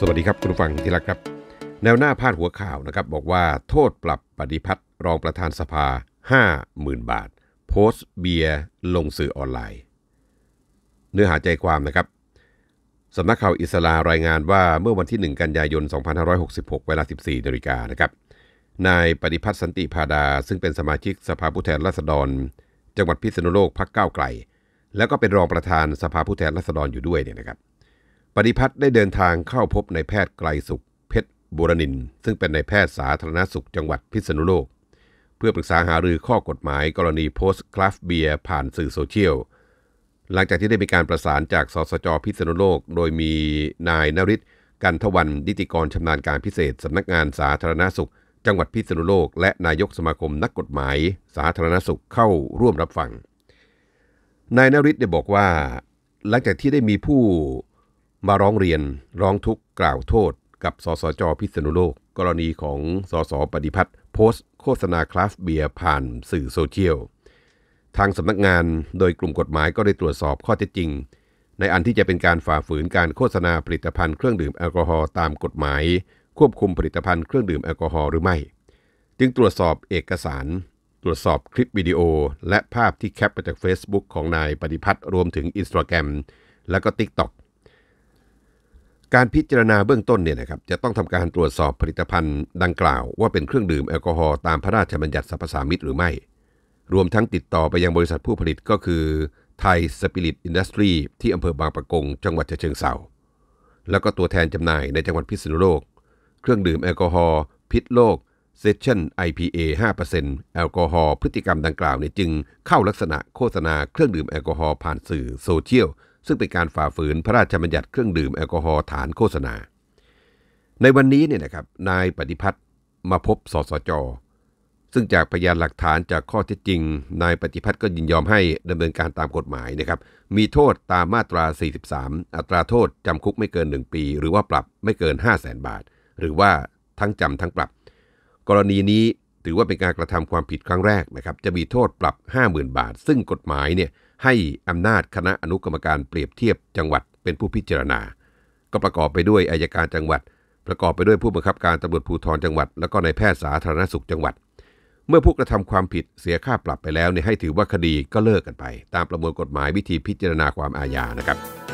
สวัสดีครับ คุณฟังที่รักครับแนวหน้าพาดหัวข่าวนะครับ บอกว่าโทษปรับปฏิพัฒน์รองประธานสภา 50,000 บาท โพสต์เบียร์ลงสื่อออนไลน์ เนื้อหาใจความนะครับ สำนักข่าวอิสลารายงานว่าเมื่อวันที่ 1 กันยายน 2566 เวลา14นาฬิกานะครับนายปฏิพัฒน์สันติพาดาซึ่งเป็นสมาชิกสภาผู้แทนราษฎร จังหวัดพิษณุโลกพักก้าวไกลแล้วก็เป็นรองประธานสภาผู้แทนราษฎรอยู่ด้วยเนี่ยนะครับปฏิพัฒน์ได้เดินทางเข้าพบในแพทย์ไกลสุขเพชรบุรนิน ซึ่งเป็นในแพทย์สาธารณสุขจังหวัดพิษณุโลก เพื่อปรึกษาหารือข้อกฎหมายกรณีโพสต์คราฟเบียร์ผ่านสื่อโซเชียลหลังจากที่ได้มีการประสานจาก สสจพิษณุโลก โดยมีนายนริศกันทวันนิติกรชำนาญการพิเศษสำนักงานสาธารณสุข จังหวัดพิษณุโลก และนายกสมาคม นักกฎหมาย สาธารณสุขเข้าร่วมรับฟัง นายนริศได้บอกว่า หลังจากที่ได้มีผู้มาร้องเรียนร้องทุกข์กล่าวโทษ กับสสจพิษณุโลก กรณีของสสปฏิพัฒน์โพสต์โฆษณา คลาสเบียร์ ผ่านสื่อโซเชียล ทางสำนักงานโดยกลุ่มกฎหมายก็ได้ตรวจสอบข้อเท็จจริง ในอันที่จะเป็นการฝ่าฝืนการโฆษณาผลิตภัณฑ์เครื่องดื่มแอลกอฮอล์ตามกฎหมาย ควบคุมผลิตภัณฑ์เครื่องดื่มแอลกอฮอล์หรือไม่จึงตรวจสอบเอกสาร ตรวจสอบคลิปวิดีโอ และภาพที่แคปมาจาก Facebook ของนายปฏิพัฒน์รวมถึง Instagram และก็ TikTok การพิจารณาเบื้องต้นเนี่ยนะครับจะต้องทำการตรวจสอบผลิตภัณฑ์ดังกล่าว ว่าเป็นเครื่องดื่มแอลกอฮอล์ตามพระราชบัญญัติสรรพสามิตหรือไม่ รวมทั้งติดต่อไปยังบริษัทผู้ผลิตก็คือไทยสปิริตอินดัสทรีที่อำเภอบางปะกงจังหวัดเชียงเซาแล้วก็ตัวแทนจำหน่ายในจังหวัดพิษณุโลก เครื่องดื่มแอลกอฮอล์พิษโลกเซสชั่น IPA 5%แอลกอฮอล์พฤติกรรมดังกล่าวเนี่ยจึงเข้าลักษณะโฆษณาเครื่องดื่มแอลกอฮอล์ผ่านสื่อโซเชียลซึ่งเป็นการฝ่าฝืนพระราชบัญญัติเครื่องดื่ม แอลกอฮอล์ฐานโฆษณา ในวันนี้เนี่ยนะครับ นายปฏิพัฒน์มาพบสสจ ซึ่งจากพยานหลักฐานจากข้อเท็จจริง นายปฏิพัฒน์ก็ยินยอมให้ดำเนินการตามกฎหมายนะครับ มีโทษตามมาตรา 43 อัตราโทษจำคุกไม่เกิน 1 ปี หรือว่าปรับไม่เกิน 5 0 0 0 0นบาท หรือว่าทั้งจำทั้งปรับ กรณีนี้ถือว่าเป็นการกระทำความผิดครั้งแรกนะครับ จะมีโทษปรับ 50,000 บาท ซึ่งกฎหมายเนี่ยให้อำนาจคณะอนุกรรมการเปรียบเทียบจังหวัดเป็นผู้พิจารณา ก็ประกอบไปด้วยอายการจังหวัด ประกอบไปด้วยผู้บังคับการตำรวจภูธรจังหวัด และก็ในแพทย์สาธารณสุขจังหวัด เมื่อผู้กระทำความผิดเสียค่าปรับไปแล้วเนี่ยให้ถือว่าคดีก็เลิกกันไป ตามประมวลกฎหมายวิธีพิจารณาความอาญานะครับ